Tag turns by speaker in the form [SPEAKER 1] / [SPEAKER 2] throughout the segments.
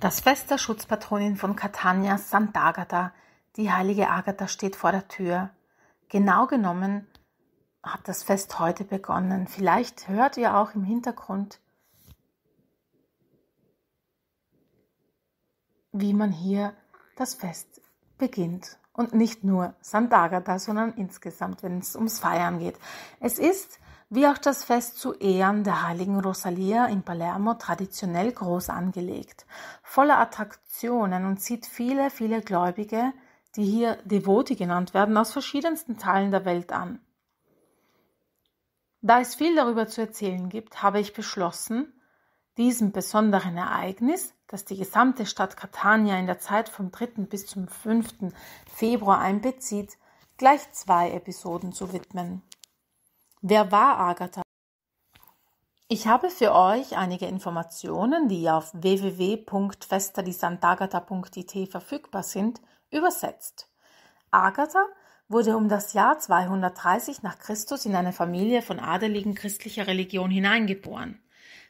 [SPEAKER 1] Das Fest der Schutzpatronin von Catania, Sant'Agata, die heilige Agatha steht vor der Tür. Genau genommen hat das Fest heute begonnen. Vielleicht hört ihr auch im Hintergrund, wie man hier das Fest beginnt. Und nicht nur Sant'Agata, sondern insgesamt, wenn es ums Feiern geht. Es ist wie auch das Fest zu Ehren der heiligen Rosalia in Palermo traditionell groß angelegt, voller Attraktionen und zieht viele, viele Gläubige, die hier Devoti genannt werden, aus verschiedensten Teilen der Welt an. Da es viel darüber zu erzählen gibt, habe ich beschlossen, diesem besonderen Ereignis, das die gesamte Stadt Catania in der Zeit vom 3. bis zum 5. Februar einbezieht, gleich zwei Episoden zu widmen. Wer war Agatha? Ich habe für euch einige Informationen, die auf www.festadisantagata.it verfügbar sind, übersetzt. Agatha wurde um das Jahr 230 nach Christus in eine Familie von Adeligen christlicher Religion hineingeboren.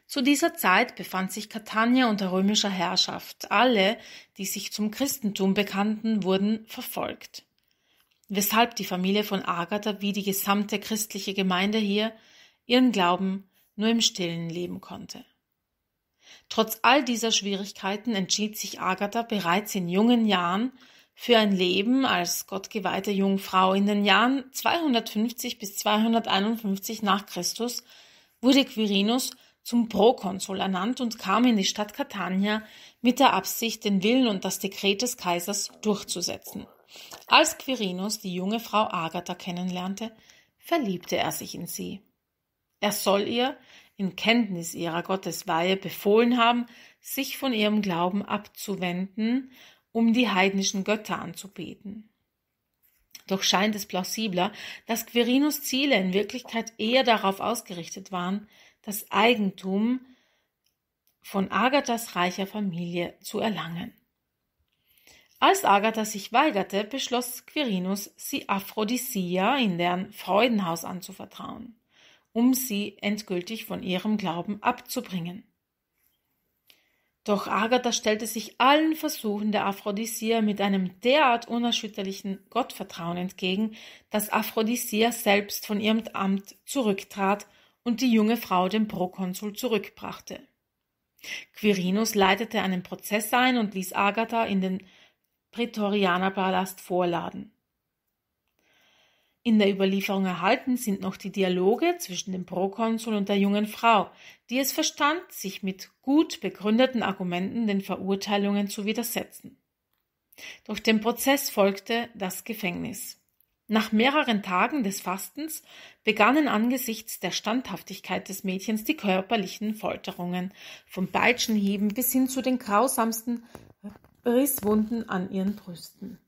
[SPEAKER 1] Zu dieser Zeit befand sich Catania unter römischer Herrschaft. Alle, die sich zum Christentum bekannten, wurden verfolgt weshalb die Familie von Agatha wie die gesamte christliche Gemeinde hier ihren Glauben nur im stillen leben konnte. Trotz all dieser Schwierigkeiten entschied sich Agatha bereits in jungen Jahren für ein Leben als gottgeweihte Jungfrau. In den Jahren 250 bis 251 nach Christus wurde Quirinus zum Prokonsul ernannt und kam in die Stadt Catania mit der Absicht, den Willen und das Dekret des Kaisers durchzusetzen. Als Quirinus die junge Frau Agatha kennenlernte, verliebte er sich in sie. Er soll ihr, in Kenntnis ihrer Gottesweihe, befohlen haben, sich von ihrem Glauben abzuwenden, um die heidnischen Götter anzubeten. Doch scheint es plausibler, dass Quirinus Ziele in Wirklichkeit eher darauf ausgerichtet waren, das Eigentum von Agathas reicher Familie zu erlangen. Als Agatha sich weigerte, beschloss Quirinus, sie Aphrodisia in deren Freudenhaus anzuvertrauen, um sie endgültig von ihrem Glauben abzubringen. Doch Agatha stellte sich allen Versuchen der Aphrodisia mit einem derart unerschütterlichen Gottvertrauen entgegen, dass Aphrodisia selbst von ihrem Amt zurücktrat und die junge Frau dem Prokonsul zurückbrachte. Quirinus leitete einen Prozess ein und ließ Agatha in den Prätorianerpalast vorladen. In der Überlieferung erhalten sind noch die Dialoge zwischen dem Prokonsul und der jungen Frau, die es verstand, sich mit gut begründeten Argumenten den Verurteilungen zu widersetzen. Durch den Prozess folgte das Gefängnis. Nach mehreren Tagen des Fastens begannen angesichts der Standhaftigkeit des Mädchens die körperlichen Folterungen, vom Peitschenhieben bis hin zu den grausamsten Risswunden an ihren Brüsten,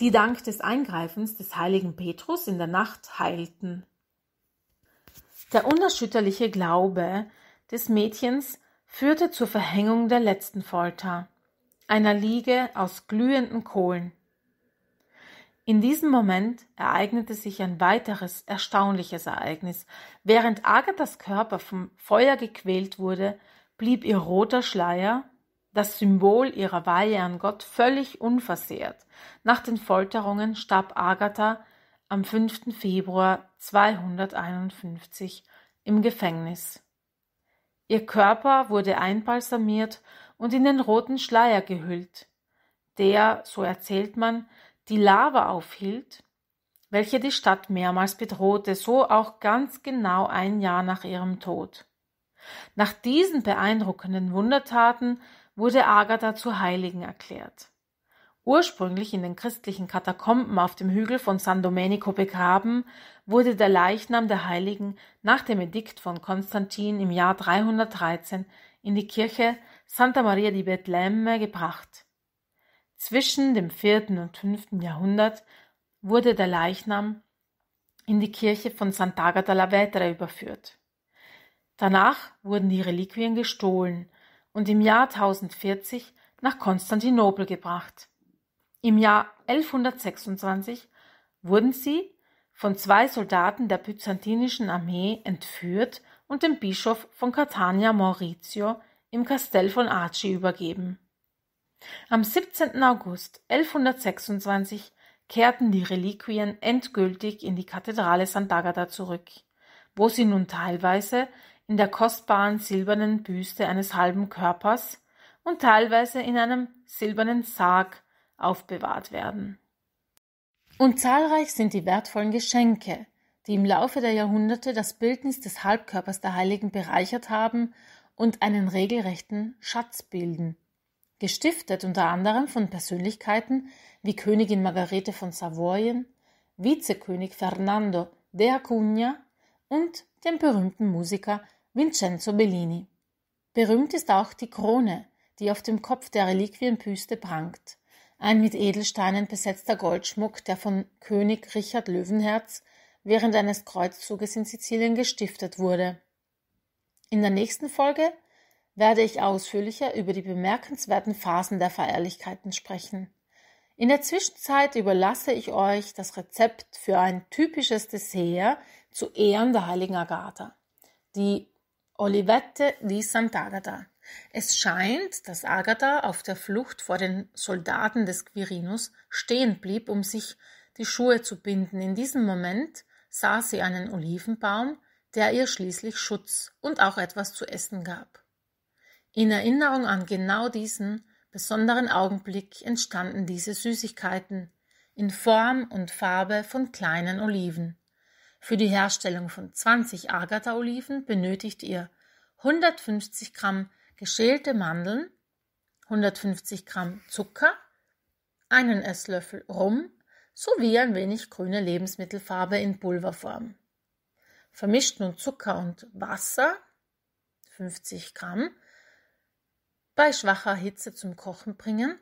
[SPEAKER 1] die dank des Eingreifens des heiligen Petrus in der Nacht heilten. Der unerschütterliche Glaube des Mädchens führte zur Verhängung der letzten Folter, einer Liege aus glühenden Kohlen. In diesem Moment ereignete sich ein weiteres erstaunliches Ereignis. Während Agathas Körper vom Feuer gequält wurde, blieb ihr roter Schleier das Symbol ihrer Weihe an Gott völlig unversehrt. Nach den Folterungen starb Agatha am 5. Februar 251 im Gefängnis. Ihr Körper wurde einbalsamiert und in den roten Schleier gehüllt, der, so erzählt man, die Lava aufhielt, welche die Stadt mehrmals bedrohte, so auch ganz genau ein Jahr nach ihrem Tod. Nach diesen beeindruckenden Wundertaten wurde Agatha zur Heiligen erklärt. Ursprünglich in den christlichen Katakomben auf dem Hügel von San Domenico begraben, wurde der Leichnam der Heiligen nach dem Edikt von Konstantin im Jahr 313 in die Kirche Santa Maria di Betlemme gebracht. Zwischen dem vierten und fünften Jahrhundert wurde der Leichnam in die Kirche von Sant'Agata la Vetere überführt. Danach wurden die Reliquien gestohlen und im Jahr 1040 nach Konstantinopel gebracht. Im Jahr 1126 wurden sie von zwei Soldaten der byzantinischen Armee entführt und dem Bischof von Catania Maurizio im Kastell von Arci übergeben. Am 17. August 1126 kehrten die Reliquien endgültig in die Kathedrale Sant'Agata zurück, wo sie nun teilweise in der kostbaren silbernen Büste eines halben Körpers und teilweise in einem silbernen Sarg aufbewahrt werden. Und zahlreich sind die wertvollen Geschenke, die im Laufe der Jahrhunderte das Bildnis des Halbkörpers der Heiligen bereichert haben und einen regelrechten Schatz bilden. Gestiftet unter anderem von Persönlichkeiten wie Königin Margarete von Savoyen, Vizekönig Fernando de Acuña und dem berühmten Musiker Vincenzo Bellini. Berühmt ist auch die Krone, die auf dem Kopf der Reliquienbüste prangt. Ein mit Edelsteinen besetzter Goldschmuck, der von König Richard Löwenherz während eines Kreuzzuges in Sizilien gestiftet wurde. In der nächsten Folge werde ich ausführlicher über die bemerkenswerten Phasen der Feierlichkeiten sprechen. In der Zwischenzeit überlasse ich euch das Rezept für ein typisches Dessert zu Ehren der heiligen Agatha, die Olivette di Sant'Agata. Es scheint, dass Agatha auf der Flucht vor den Soldaten des Quirinus stehen blieb, um sich die Schuhe zu binden. In diesem Moment sah sie einen Olivenbaum, der ihr schließlich Schutz und auch etwas zu essen gab. In Erinnerung an genau diesen besonderen Augenblick entstanden diese Süßigkeiten in Form und Farbe von kleinen Oliven. Für die Herstellung von 20 Agatha-Oliven benötigt ihr 150 Gramm geschälte Mandeln, 150 Gramm Zucker, einen Esslöffel Rum sowie ein wenig grüne Lebensmittelfarbe in Pulverform. Vermischt nun Zucker und Wasser, 50 Gramm, bei schwacher Hitze zum Kochen bringen.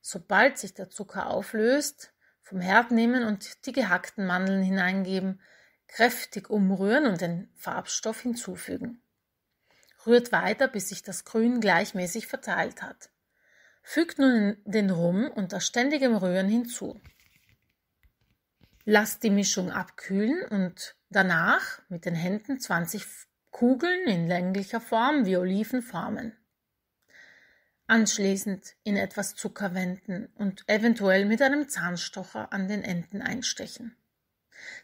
[SPEAKER 1] Sobald sich der Zucker auflöst, vom Herd nehmen und die gehackten Mandeln hineingeben Kräftig umrühren und den Farbstoff hinzufügen. Rührt weiter, bis sich das Grün gleichmäßig verteilt hat. Fügt nun den Rum unter ständigem Rühren hinzu. Lasst die Mischung abkühlen und danach mit den Händen 20 Kugeln in länglicher Form wie Oliven formen. Anschließend in etwas Zucker wenden und eventuell mit einem Zahnstocher an den Enden einstechen.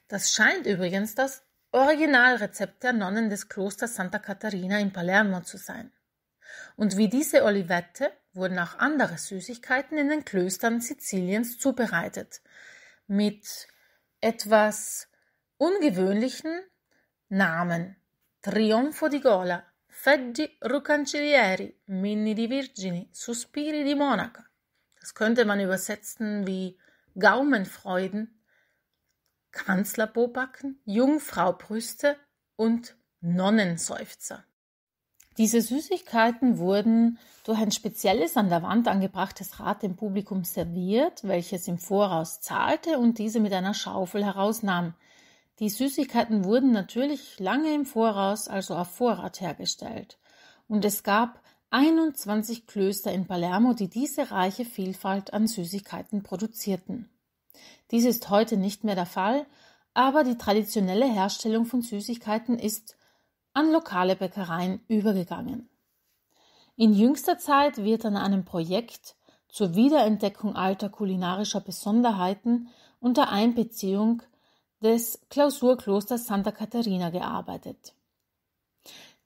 [SPEAKER 1] Das scheint übrigens das Originalrezept der Nonnen des Klosters Santa Caterina in Palermo zu sein. Und wie diese Olivette wurden auch andere Süßigkeiten in den Klöstern Siziliens zubereitet, mit etwas ungewöhnlichen Namen. Trionfo di Gola, Feggi Rucancilieri, Mini di Virgini, Suspiri di Monaca. Das könnte man übersetzen wie Gaumenfreuden Kanzlerbobacken, Jungfraubrüste und Nonnenseufzer. Diese Süßigkeiten wurden durch ein spezielles an der Wand angebrachtes Rad dem Publikum serviert, welches im Voraus zahlte und diese mit einer Schaufel herausnahm. Die Süßigkeiten wurden natürlich lange im Voraus, also auf Vorrat hergestellt. Und es gab 21 Klöster in Palermo, die diese reiche Vielfalt an Süßigkeiten produzierten. Dies ist heute nicht mehr der Fall, aber die traditionelle Herstellung von Süßigkeiten ist an lokale Bäckereien übergegangen. In jüngster Zeit wird an einem Projekt zur Wiederentdeckung alter kulinarischer Besonderheiten unter Einbeziehung des Klausurklosters Santa Caterina gearbeitet.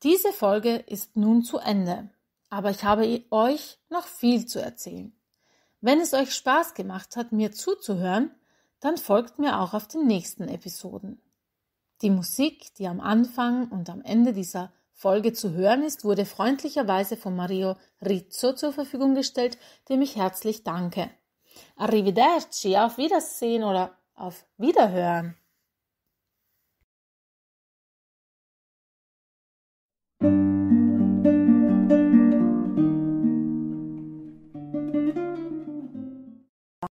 [SPEAKER 1] Diese Folge ist nun zu Ende, aber ich habe e- euch noch viel zu erzählen. Wenn es euch Spaß gemacht hat, mir zuzuhören, dann folgt mir auch auf den nächsten Episoden. Die Musik, die am Anfang und am Ende dieser Folge zu hören ist, wurde freundlicherweise von Mario Rizzo zur Verfügung gestellt, dem ich herzlich danke. Arrivederci, auf Wiedersehen oder auf Wiederhören.